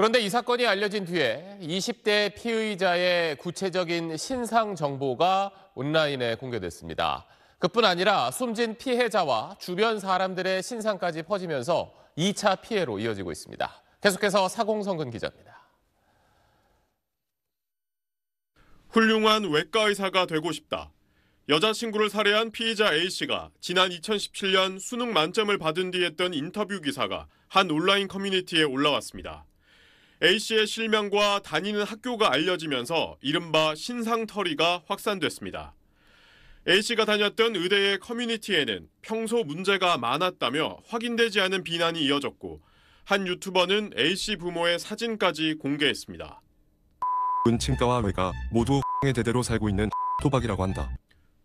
그런데 이 사건이 알려진 뒤에 20대 피의자의 구체적인 신상 정보가 온라인에 공개됐습니다. 그뿐 아니라 숨진 피해자와 주변 사람들의 신상까지 퍼지면서 2차 피해로 이어지고 있습니다. 계속해서 사공성근 기자입니다. 훌륭한 외과 의사가 되고 싶다. 여자친구를 살해한 피의자 A씨가 지난 2017년 수능 만점을 받은 뒤 했던 인터뷰 기사가 한 온라인 커뮤니티에 올라왔습니다. A씨의 실명과 다니는 학교가 알려지면서 이른바 신상털이가 확산됐습니다. A씨가 다녔던 의대의 커뮤니티에는 평소 문제가 많았다며 확인되지 않은 비난이 이어졌고 한 유튜버는 A씨 부모의 사진까지 공개했습니다. 은칭가와 외가 모두 의 대대로 살고 있는 토박이라고 한다.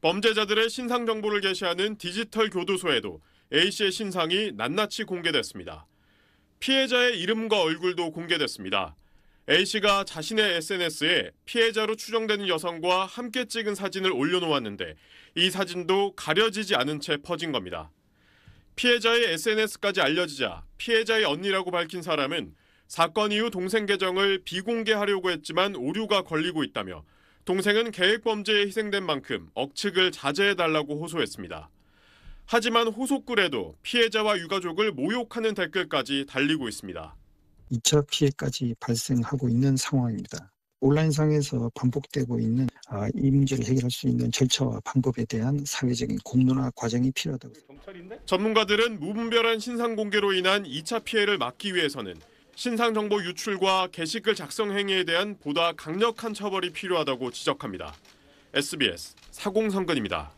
범죄자들의 신상 정보를 게시하는 디지털 교도소에도 A씨의 신상이 낱낱이 공개됐습니다. 피해자의 이름과 얼굴도 공개됐습니다. A씨가 자신의 SNS에 피해자로 추정되는 여성과 함께 찍은 사진을 올려놓았는데 이 사진도 가려지지 않은 채 퍼진 겁니다. 피해자의 SNS까지 알려지자 피해자의 언니라고 밝힌 사람은 사건 이후 동생 계정을 비공개하려고 했지만 오류가 걸리고 있다며 동생은 계획범죄에 희생된 만큼 억측을 자제해달라고 호소했습니다. 하지만 호속글에도 피해자와 유가족을 모욕하는 댓글까지 달리고 있습니다. 2차 피해까지 발생하고 있는 상황입니다. 온라인상에서 반복되고 있는 아, 이 문제를 해결할 수 있는 절차와 방법에 대한 사회적인 공론화 과정이 필요하다고 생각합니다. 전문가들은 무분별한 신상 공개로 인한 2차 피해를 막기 위해서는 신상 정보 유출과 게시글 작성 행위에 대한 보다 강력한 처벌이 필요하다고 지적합니다. SBS 사공성근입니다.